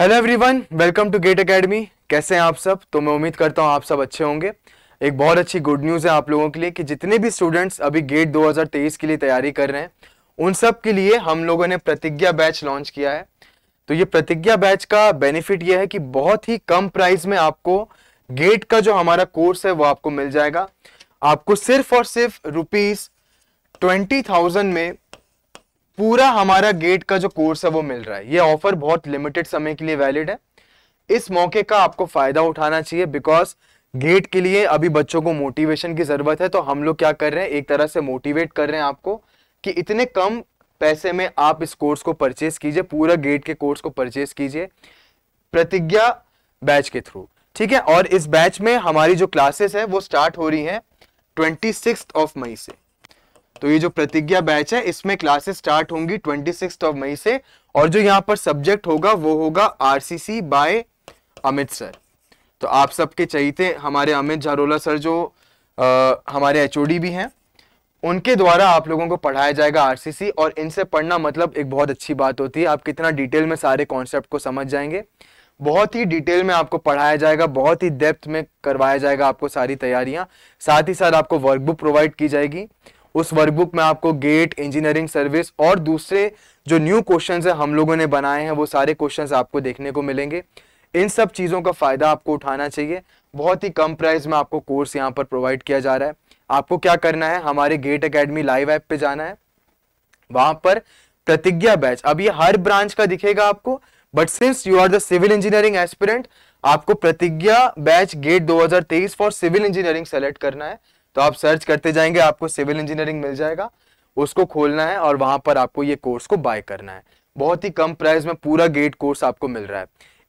hello everyone welcome to GATE Academy कैसे हैं आप सब तो मैं उम्मीद करता हूं आप सब अच्छे होंगे एक बहुत अच्छी गुड न्यूज़ है आप लोगों के लिए कि जितने भी स्टूडेंट्स अभी गेट 2023 के लिए तैयारी कर रहे हैं उन सब के लिए हम लोगों ने प्रतिज्ञा बैच लॉन्च किया है तो ये प्रतिज्ञा बैच का बेनिफिट ये है कि बहुत ही कम प्राइस में आपको गेट का जो हमारा कोर्स है वो आपको मिल जाएगा आपको सिर्फ और सिर्फ रुपीज़ ट्वेंटी में पूरा हमारा गेट का जो कोर्स है वो मिल रहा है ये ऑफर बहुत लिमिटेड समय के लिए वैलिड है इस मौके का आपको फायदा उठाना चाहिए बिकॉज गेट के लिए अभी बच्चों को मोटिवेशन की जरूरत है तो हम लोग क्या कर रहे हैं एक तरह से मोटिवेट कर रहे हैं आपको कि इतने कम पैसे में आप इस कोर्स को परचेस कीजिए पूरा गेट के कोर्स को परचेस कीजिए प्रतिज्ञा बैच के थ्रू ठीक है और इस बैच में हमारी जो क्लासेस है वो स्टार्ट हो रही है ट्वेंटी ऑफ मई से तो ये जो प्रतिज्ञा बैच है इसमें क्लासेस स्टार्ट होंगी ट्वेंटी ऑफ मई से और जो यहाँ पर सब्जेक्ट होगा वो होगा आरसीसी बाय अमित सर तो आप सबके चाहिए हमारे अमित झारोला सर जो आ, हमारे एचओडी भी हैं उनके द्वारा आप लोगों को पढ़ाया जाएगा आरसीसी और इनसे पढ़ना मतलब एक बहुत अच्छी बात होती है आप कितना डिटेल में सारे कॉन्सेप्ट को समझ जाएंगे बहुत ही डिटेल में आपको पढ़ाया जाएगा बहुत ही डेप्थ में करवाया जाएगा आपको सारी तैयारियां साथ ही साथ आपको वर्कबुक प्रोवाइड की जाएगी उस वर्कबुक में आपको गेट इंजीनियरिंग सर्विस और दूसरे जो न्यू क्वेश्चंस है हम लोगों ने बनाए हैं वो सारे क्वेश्चंस आपको देखने को मिलेंगे इन सब चीज़ों का फ़ायदा आपको उठाना चाहिए बहुत ही कम प्राइस में आपको कोर्स यहाँ पर प्रोवाइड किया जा रहा है आपको क्या करना है हमारे गेट अकेडमी लाइव ऐप पे जाना है वहां पर प्रतिज्ञा बैच अब ये हर ब्रांच का दिखेगा आपको but since you are the civil engineering aspirant आपको Pratigya batch GATE 2023 for civil engineering select करना है तो आप सर्च करते जाएंगे आपको सिविल इंजीनियरिंग मिल जाएगा उसको खोलना है और वहां पर आपको ये कोर्स को बाय करना है बहुत ही कम प्राइस में पूरा गेट कोर्स आपको मिल रहा है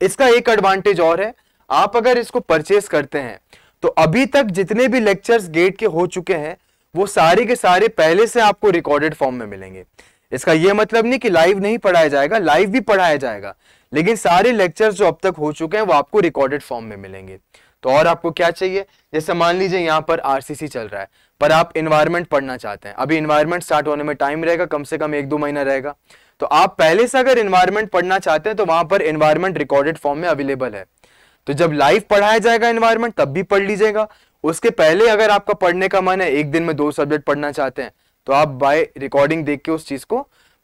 इसका एक एडवांटेज और है आप अगर इसको परचेस करते हैं तो अभी तक जितने भी लेक्चर्स गेट के हो चुके हैं वो सारे के सारे पहले से आपको रिकॉर्डेड फॉर्म में मिलेंगे इसका यह मतलब नहीं कि लाइव नहीं पढ़ाया जाएगा लाइव भी पढ़ाया जाएगा लेकिन सारे लेक्चर्स जो अब तक हो चुके हैं वो आपको रिकॉर्डेड फॉर्म में मिलेंगे तो और आपको क्या चाहिए जैसे मान लीजिए यहाँ पर आरसीसी चल रहा है पर आप इन्वायरमेंट पढ़ना चाहते हैं अभी इन्वायरमेंट स्टार्ट होने में टाइम रहेगा कम से कम एक दो महीना रहेगा तो आप पहले से अगर इन्वायरमेंट पढ़ना चाहते हैं तो वहां पर इन्वायरमेंट रिकॉर्डेड फॉर्म में अवेलेबल है तो जब लाइव पढ़ाया जाएगा इन्वायरमेंट तब भी पढ़ लीजिएगा उसके पहले अगर आपका पढ़ने का मन है एक दिन में दो सब्जेक्ट पढ़ना चाहते हैं तो आप बाय रिकॉर्डिंग देख के उस चीज को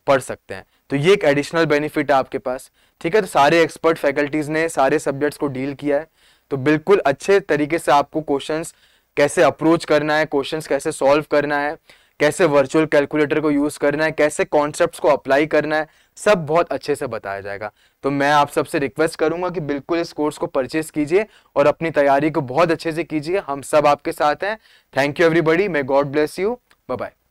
पढ़ सकते हैं तो ये एक एडिशनल बेनिफिट है आपके पास ठीक है तो सारे एक्सपर्ट फैकल्टीज ने सारे सब्जेक्ट्स को डील किया है तो बिल्कुल अच्छे तरीके से आपको क्वेश्चंस कैसे अप्रोच करना है क्वेश्चंस कैसे सॉल्व करना है कैसे वर्चुअल कैलकुलेटर को यूज करना है कैसे कॉन्सेप्ट को अप्लाई करना है सब बहुत अच्छे से बताया जाएगा तो मैं आप सबसे रिक्वेस्ट करूंगा कि बिल्कुल इस कोर्स को परचेज कीजिए और अपनी तैयारी को बहुत अच्छे से कीजिए हम सब आपके साथ हैं thank you everybody may God bless you bye bye